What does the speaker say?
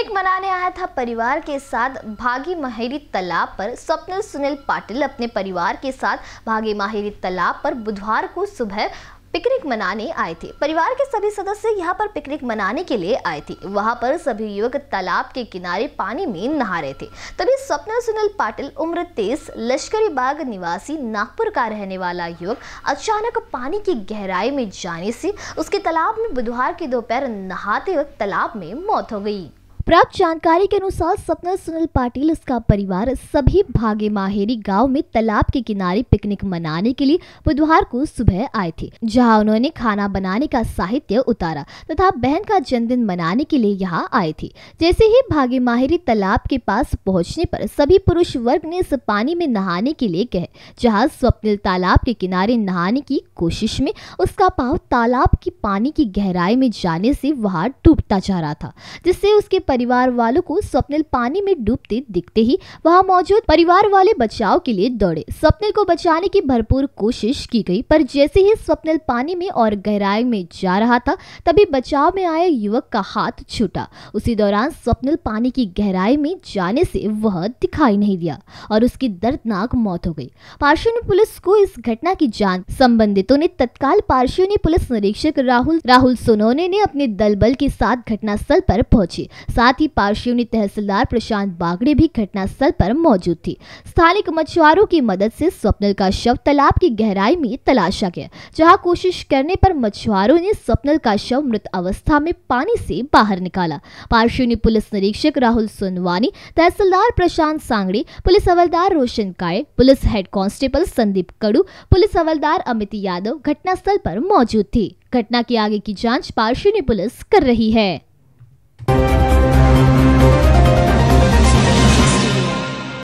picnic मनाने आया था परिवार के साथ भागी माहिरी तालाब पर स्वप्निल सुनील पाटिल अपने परिवार के साथ भागी माहिरी तालाब पर बुधवार को सुबह पिकनिक मनाने आए थे परिवार के सभी सदस्य यहां पर पिकनिक मनाने के लिए आए थे वहां पर सभी युवक तालाब के किनारे पानी में नहा रहे थे तभी स्वप्न सुनील पाटिल उम्र तेईस लश्करी बाग निवासी नागपुर का रहने वाला युवक अचानक पानी की गहराई में जाने से उसके तालाब में बुधवार की दोपहर नहाते वक्त तालाब में मौत हो गई प्राप्त जानकारी के अनुसार सपना सुनील पाटिल इसका परिवार सभी भागे माहेरी गांव में तालाब के किनारे पिकनिक मनाने के लिए बुधवार को सुबह आए थे जहां उन्होंने खाना बनाने का साहित्य उतारा तथा बहन का जन्मदिन मनाने के लिए यहां आए थे जैसे ही भागे माहेरी तालाब के पास पहुंचने पर सभी पुरुष वर्ग ने इस पानी में नहाने के लिए कहे जहाँ स्वप्निल तालाब के किनारे नहाने की कोशिश में उसका पाव तालाब की पानी की गहराई में जाने से वहां डूबता जा रहा था जिससे उसके परिवार वालों को स्वप्निल पानी में डूबते दिखते ही वहाँ मौजूद परिवार वाले बचाव के लिए दौड़े स्वप्निल को बचाने की भरपूर कोशिश की गई पर जैसे ही स्वप्निल पानी में और गहराई में जा रहा था तभी बचाव में आए युवक का हाथ छूटा उसी दौरान स्वप्निल पानी की गहराई में जाने से वह दिखाई नहीं दिया और उसकी दर्दनाक मौत हो गई पार्श्वनी पुलिस को इस घटना की जान संबंधितों ने तत्काल पार्श्वनी पुलिस निरीक्षक राहुल राहुल सोनोने ने अपने दल बल के साथ घटना स्थल पर पहुंचे साथ ही पार्शिवनी तहसीलदार प्रशांत बागड़े भी घटनास्थल पर मौजूद थी स्थानीय मछुआरों की मदद से स्वप्नल का शव तालाब की गहराई में तलाशा गया जहां कोशिश करने पर मछुआरों ने स्वप्नल का शव मृत अवस्था में पानी से बाहर निकाला पार्शिवनी पुलिस निरीक्षक राहुल सोनवानी तहसीलदार प्रशांत सांगड़ी पुलिस हवलदार रोशन काय police head constable Sandeep Kadu police हवलदार अमित यादव घटनास्थल पर मौजूद थी घटना की आगे की जांच पार्शिनी पुलिस कर रही है